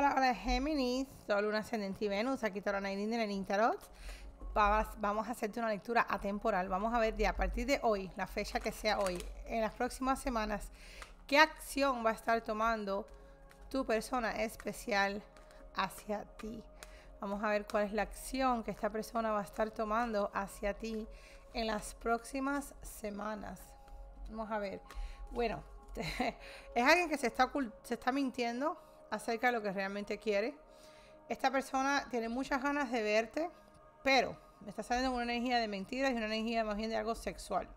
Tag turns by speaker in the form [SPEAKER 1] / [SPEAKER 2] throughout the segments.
[SPEAKER 1] para de Géminis, Sol, Luna, Ascendente y Venus. Aquí Tarot en el interot. Vamos a hacerte una lectura atemporal. Vamos a ver de a partir de hoy, la fecha que sea hoy, en las próximas semanas, qué acción va a estar tomando tu persona especial hacia ti. Vamos a ver cuál es la acción que esta persona va a estar tomando hacia ti en las próximas semanas. Vamos a ver. Bueno, es alguien que se está, se está mintiendo, acerca de lo que realmente quiere. Esta persona tiene muchas ganas de verte, pero me está saliendo una energía de mentiras y una energía más bien de algo sexual.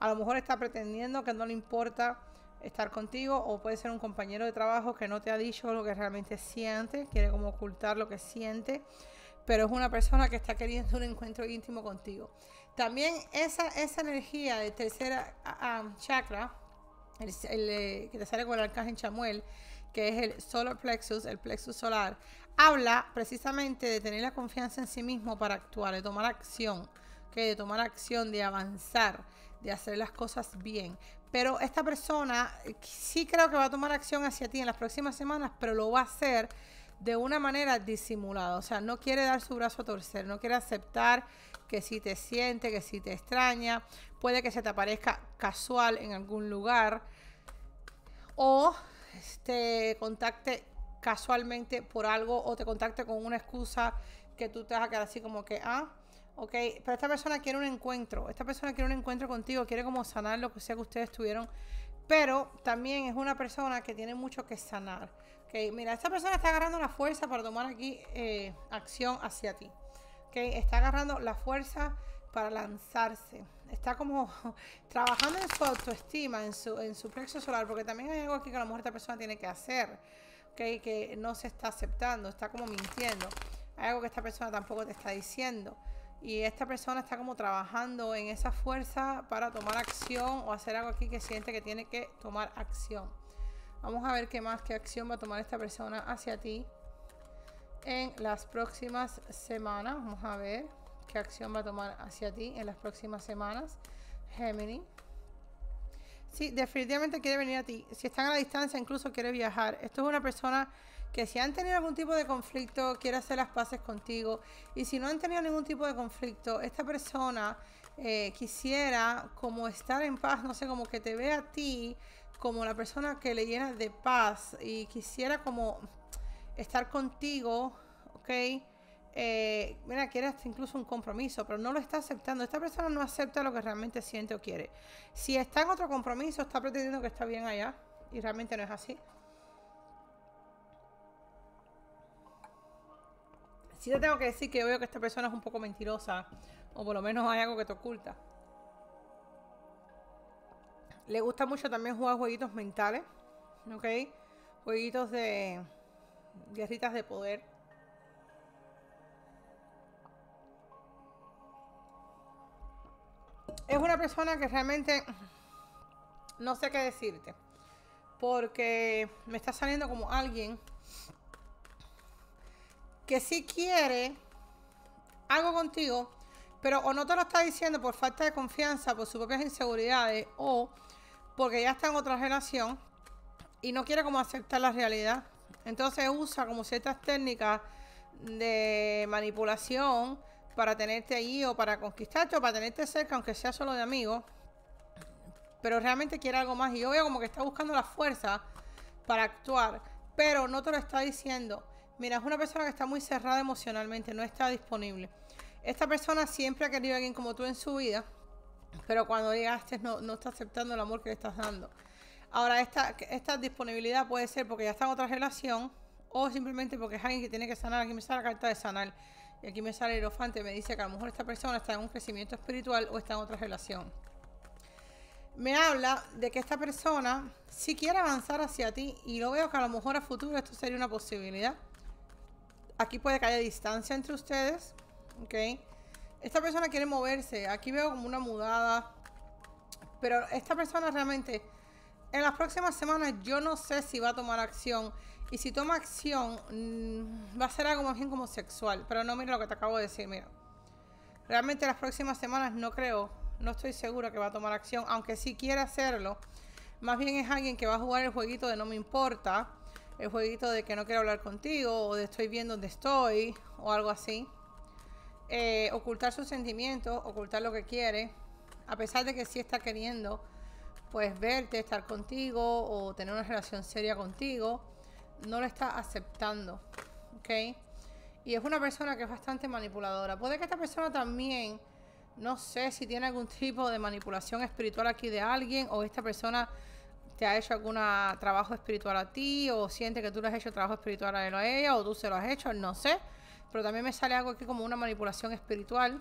[SPEAKER 1] A lo mejor está pretendiendo que no le importa estar contigo o puede ser un compañero de trabajo que no te ha dicho lo que realmente siente, quiere como ocultar lo que siente, pero es una persona que está queriendo un encuentro íntimo contigo. También esa, esa energía de tercera ah, ah, chakra, eh, que te sale con el arcángel Chamuel, que es el solar plexus, el plexus solar, habla precisamente de tener la confianza en sí mismo para actuar, de tomar acción, que de tomar acción, de avanzar, de hacer las cosas bien. Pero esta persona eh, sí creo que va a tomar acción hacia ti en las próximas semanas, pero lo va a hacer de una manera disimulada. O sea, no quiere dar su brazo a torcer, no quiere aceptar que si te siente, que si te extraña, puede que se te aparezca casual en algún lugar. O te contacte casualmente por algo o te contacte con una excusa que tú te vas a quedar así como que, ah, ok, pero esta persona quiere un encuentro, esta persona quiere un encuentro contigo, quiere como sanar lo que sea que ustedes tuvieron, pero también es una persona que tiene mucho que sanar. Ok, mira, esta persona está agarrando la fuerza para tomar aquí eh, acción hacia ti. Ok, está agarrando la fuerza para lanzarse. Está como trabajando en su autoestima, en su, en su plexo solar, porque también hay algo aquí que a lo mejor esta persona tiene que hacer, que no se está aceptando, está como mintiendo. Hay algo que esta persona tampoco te está diciendo. Y esta persona está como trabajando en esa fuerza para tomar acción o hacer algo aquí que siente que tiene que tomar acción. Vamos a ver qué más, que acción va a tomar esta persona hacia ti en las próximas semanas. Vamos a ver qué acción va a tomar hacia ti en las próximas semanas. Gemini. Sí, definitivamente quiere venir a ti. Si están a la distancia, incluso quiere viajar. Esto es una persona que si han tenido algún tipo de conflicto, quiere hacer las paces contigo. Y si no han tenido ningún tipo de conflicto, esta persona eh, quisiera como estar en paz, no sé, como que te vea a ti como la persona que le llena de paz y quisiera como estar contigo, ¿ok? Eh, mira, quiere hasta incluso un compromiso, pero no lo está aceptando. Esta persona no acepta lo que realmente siente o quiere. Si está en otro compromiso, está pretendiendo que está bien allá y realmente no es así. Si te tengo que decir que Obvio que esta persona es un poco mentirosa, o por lo menos hay algo que te oculta. Le gusta mucho también jugar jueguitos mentales, ¿ok? Jueguitos de guerritas de poder es una persona que realmente no sé qué decirte. Porque me está saliendo como alguien que sí quiere algo contigo, pero o no te lo está diciendo por falta de confianza, por sus propias inseguridades, o porque ya está en otra relación y no quiere como aceptar la realidad. Entonces usa como ciertas técnicas de manipulación para tenerte ahí o para conquistarte o para tenerte cerca, aunque sea solo de amigo. Pero realmente quiere algo más. Y yo veo como que está buscando la fuerza para actuar, pero no te lo está diciendo. Mira, es una persona que está muy cerrada emocionalmente, no está disponible. Esta persona siempre ha querido a alguien como tú en su vida, pero cuando llegaste no, no está aceptando el amor que le estás dando. Ahora, esta, esta disponibilidad puede ser porque ya está en otra relación o simplemente porque es alguien que tiene que sanar. Aquí me sale la carta de sanar. Y aquí me sale el elefante, me dice que a lo mejor esta persona está en un crecimiento espiritual o está en otra relación. Me habla de que esta persona si quiere avanzar hacia ti y lo veo que a lo mejor a futuro esto sería una posibilidad. Aquí puede que haya distancia entre ustedes, Esta persona quiere moverse, aquí veo como una mudada, pero esta persona realmente en las próximas semanas yo no sé si va a tomar acción. Y si toma acción, mm, va a ser algo más bien como sexual. Pero no, mira lo que te acabo de decir, mira. Realmente las próximas semanas no creo, no estoy segura que va a tomar acción, aunque si quiere hacerlo. Más bien es alguien que va a jugar el jueguito de no me importa, el jueguito de que no quiero hablar contigo, o de estoy bien donde estoy, o algo así. Eh, ocultar sus sentimientos, ocultar lo que quiere, a pesar de que sí está queriendo pues verte, estar contigo o tener una relación seria contigo, no lo está aceptando, ¿ok? Y es una persona que es bastante manipuladora. Puede que esta persona también, no sé si tiene algún tipo de manipulación espiritual aquí de alguien o esta persona te ha hecho algún trabajo espiritual a ti o siente que tú le has hecho trabajo espiritual a él o a ella o tú se lo has hecho, no sé. Pero también me sale algo aquí como una manipulación espiritual,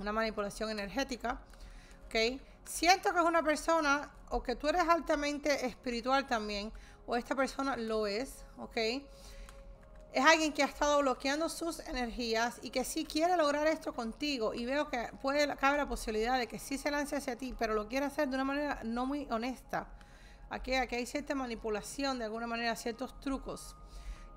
[SPEAKER 1] una manipulación energética, ¿ok? Siento que es una persona o que tú eres altamente espiritual también, o esta persona lo es, ¿ok? Es alguien que ha estado bloqueando sus energías y que sí quiere lograr esto contigo. Y veo que puede, cabe la posibilidad de que sí se lance hacia ti, pero lo quiere hacer de una manera no muy honesta. Aquí, aquí hay cierta manipulación, de alguna manera, ciertos trucos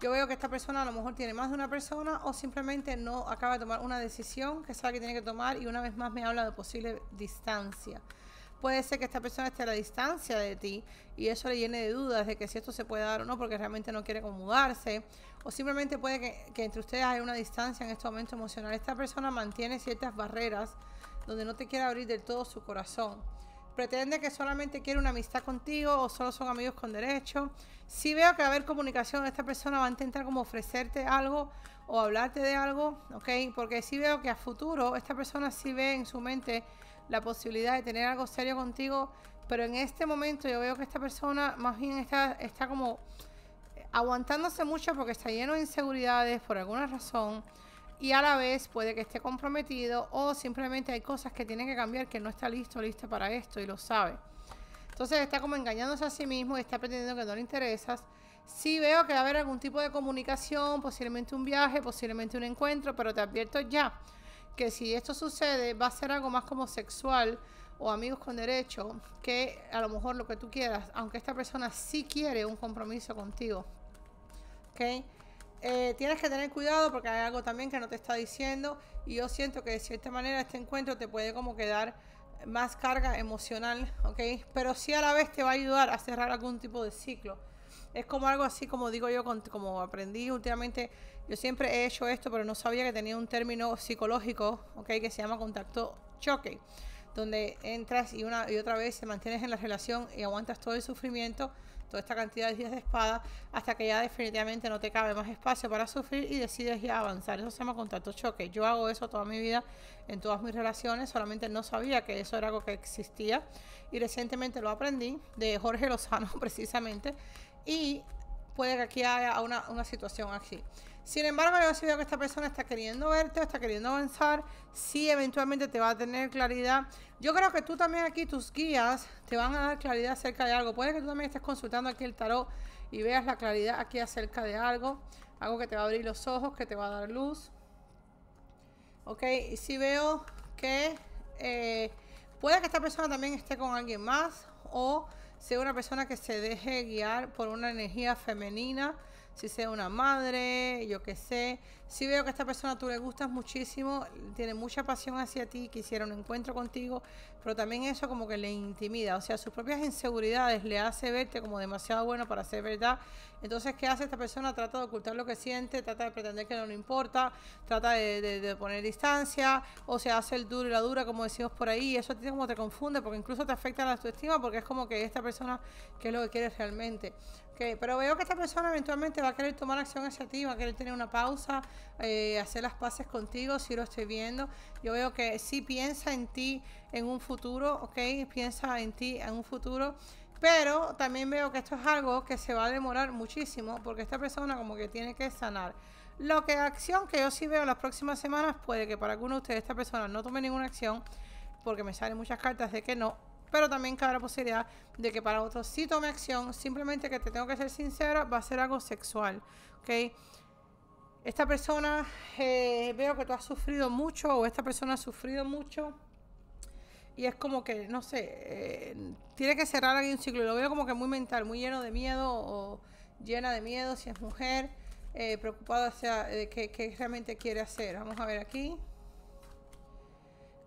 [SPEAKER 1] yo veo que esta persona a lo mejor tiene más de una persona o simplemente no acaba de tomar una decisión que sabe que tiene que tomar y una vez más me habla de posible distancia. Puede ser que esta persona esté a la distancia de ti y eso le llene de dudas de que si esto se puede dar o no porque realmente no quiere acomodarse. O simplemente puede que, entre ustedes haya una distancia en este momento emocional. Esta persona mantiene ciertas barreras donde no te quiere abrir del todo su corazón pretende que solamente quiere una amistad contigo o solo son amigos con derecho. Si veo que va a haber comunicación, esta persona va a intentar como ofrecerte algo o hablarte de algo, ¿ok? Porque si veo que a futuro esta persona sí ve en su mente la posibilidad de tener algo serio contigo, pero en este momento yo veo que esta persona más bien está como aguantándose mucho porque está lleno de inseguridades por alguna razón y a la vez puede que esté comprometido o simplemente hay cosas que tiene que cambiar que no está listo, lista para esto y lo sabe. Entonces está como engañándose a sí mismo y está pretendiendo que no le interesas. si veo que va a haber algún tipo de comunicación, posiblemente un viaje, posiblemente un encuentro, pero te advierto ya que si esto sucede va a ser algo más como sexual o amigos con derecho que a lo mejor lo que tú quieras, aunque esta persona sí quiere un compromiso contigo. ¿Ok? Eh, tienes que tener cuidado porque hay algo también que no te está diciendo y yo siento que de cierta manera este encuentro te puede como quedar más carga emocional, ¿ok? Pero sí a la vez te va a ayudar a cerrar algún tipo de ciclo. Es como algo así, como digo yo, como aprendí últimamente, yo siempre he hecho esto, pero no sabía que tenía un término psicológico, ¿ok? Que se llama contacto choque, donde entras y una y otra vez te mantienes en la relación y aguantas todo el sufrimiento toda esta cantidad de días de espada hasta que ya definitivamente no te cabe más espacio para sufrir y decides ya avanzar. Eso se llama contacto choque. Yo hago eso toda mi vida en todas mis relaciones, solamente no sabía que eso era algo que existía y recientemente lo aprendí de Jorge Lozano precisamente. Y puede que aquí haya una, situación así. Sin embargo, yo sí veo que esta persona está queriendo verte, está queriendo avanzar, sí eventualmente te va a tener claridad. Yo creo que tú también aquí, tus guías, te van a dar claridad acerca de algo. Puede que tú también estés consultando aquí el tarot y veas la claridad aquí acerca de algo, algo que te va a abrir los ojos, que te va a dar luz. Ok, y si veo que eh, puede que esta persona también esté con alguien más o sea una persona que se deje guiar por una energía femenina si sea una madre, yo qué sé. Si veo que esta persona tú le gustas muchísimo, tiene mucha pasión hacia ti, quisiera un encuentro contigo, pero también eso como que le intimida, o sea, sus propias inseguridades le hace verte como demasiado bueno para ser verdad. Entonces, ¿qué hace esta persona? Trata de ocultar lo que siente, trata de pretender que no le importa, trata de, poner distancia, o sea, hace el duro y la dura, como decimos por ahí, eso a ti como te confunde, porque incluso te afecta la autoestima, porque es como que esta persona, ¿qué es lo que quieres realmente? Okay, pero veo que esta persona eventualmente va a querer tomar acción hacia ti, va a querer tener una pausa, eh, hacer las paces contigo, si lo estoy viendo. Yo veo que sí piensa en ti en un futuro, ok, piensa en ti en un futuro. Pero también veo que esto es algo que se va a demorar muchísimo porque esta persona como que tiene que sanar. Lo que acción que yo sí veo las próximas semanas puede que para algunos de ustedes esta persona no tome ninguna acción porque me salen muchas cartas de que no, pero también cabe la posibilidad de que para otro sí tome acción, simplemente que te tengo que ser sincera, va a ser algo sexual, ¿ok? Esta persona, eh, veo que tú has sufrido mucho o esta persona ha sufrido mucho y es como que, no sé, eh, tiene que cerrar aquí un ciclo. Lo veo como que muy mental, muy lleno de miedo o llena de miedo si es mujer, eh, preocupada hacia de qué, realmente quiere hacer. Vamos a ver aquí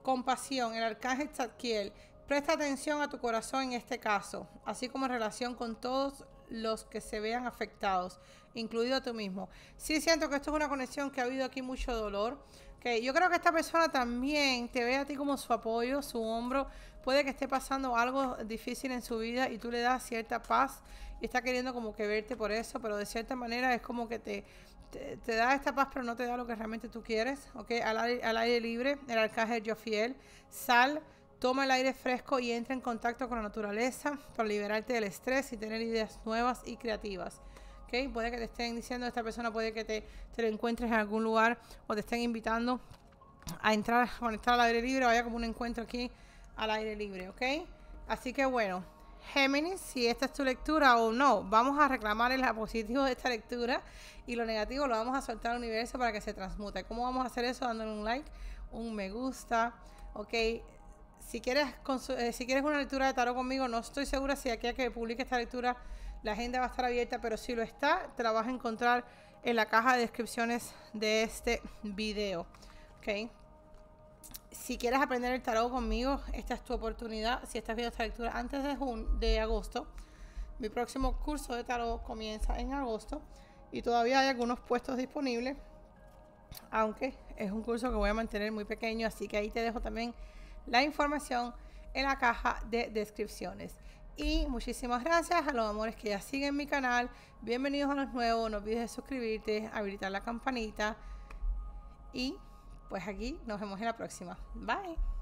[SPEAKER 1] compasión, el arcángel Zadkiel. Presta atención a tu corazón en este caso, así como en relación con todos los que se vean afectados, incluido a tú mismo. Sí siento que esto es una conexión que ha habido aquí mucho dolor. Que yo creo que esta persona también te ve a ti como su apoyo, su hombro. Puede que esté pasando algo difícil en su vida y tú le das cierta paz y está queriendo como que verte por eso, pero de cierta manera es como que te, da esta paz, pero no te da lo que realmente tú quieres, Al, aire libre, el arcángel fiel. sal Toma el aire fresco y entra en contacto con la naturaleza para liberarte del estrés y tener ideas nuevas y creativas. ¿Okay? Puede que te estén diciendo, esta persona puede que te, te lo encuentres en algún lugar o te estén invitando a entrar, a conectar al aire libre, vaya como un encuentro aquí al aire libre, ¿ok? Así que bueno, Géminis, si esta es tu lectura o no, vamos a reclamar el positivo de esta lectura y lo negativo lo vamos a soltar al universo para que se transmute. ¿Cómo vamos a hacer eso? Dándole un like, un me gusta, ¿ok? Si quieres, eh, si quieres una lectura de tarot conmigo, no estoy segura si aquí a que publique esta lectura la agenda va a estar abierta, pero si lo está, te la vas a encontrar en la caja de descripciones de este video. Si quieres aprender el tarot conmigo, esta es tu oportunidad. Si estás viendo esta lectura antes de, de agosto, mi próximo curso de tarot comienza en agosto y todavía hay algunos puestos disponibles, aunque es un curso que voy a mantener muy pequeño, así que ahí te dejo también la información en la caja de descripciones. Y muchísimas gracias a los amores que ya siguen mi canal. Bienvenidos a los nuevos. No olvides suscribirte, habilitar la campanita. Y pues aquí nos vemos en la próxima. Bye.